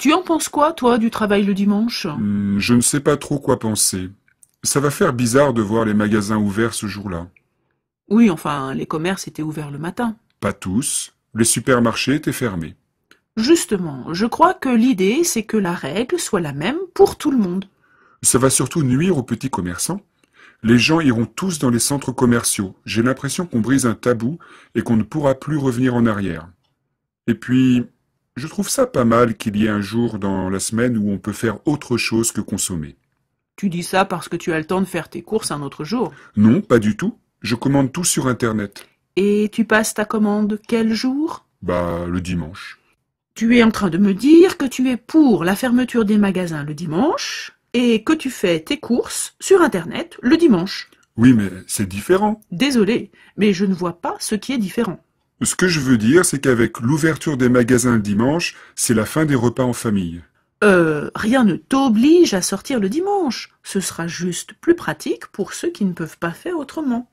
Tu en penses quoi, toi, du travail le dimanche hmm, Je ne sais pas trop quoi penser. Ça va faire bizarre de voir les magasins ouverts ce jour-là. Oui, enfin, les commerces étaient ouverts le matin. Pas tous. Les supermarchés étaient fermés. Justement, je crois que l'idée, c'est que la règle soit la même pour tout le monde. Ça va surtout nuire aux petits commerçants. Les gens iront tous dans les centres commerciaux. J'ai l'impression qu'on brise un tabou et qu'on ne pourra plus revenir en arrière. Et puis, je trouve ça pas mal qu'il y ait un jour dans la semaine où on peut faire autre chose que consommer. Tu dis ça parce que tu as le temps de faire tes courses un autre jour. Non, pas du tout. Je commande tout sur Internet. Et tu passes ta commande quel jour Bah, le dimanche. Tu es en train de me dire que tu es pour la fermeture des magasins le dimanche et que tu fais tes courses sur Internet le dimanche. Oui, mais c'est différent. Désolé, mais je ne vois pas ce qui est différent. Ce que je veux dire, c'est qu'avec l'ouverture des magasins le dimanche, c'est la fin des repas en famille. Euh, rien ne t'oblige à sortir le dimanche. Ce sera juste plus pratique pour ceux qui ne peuvent pas faire autrement.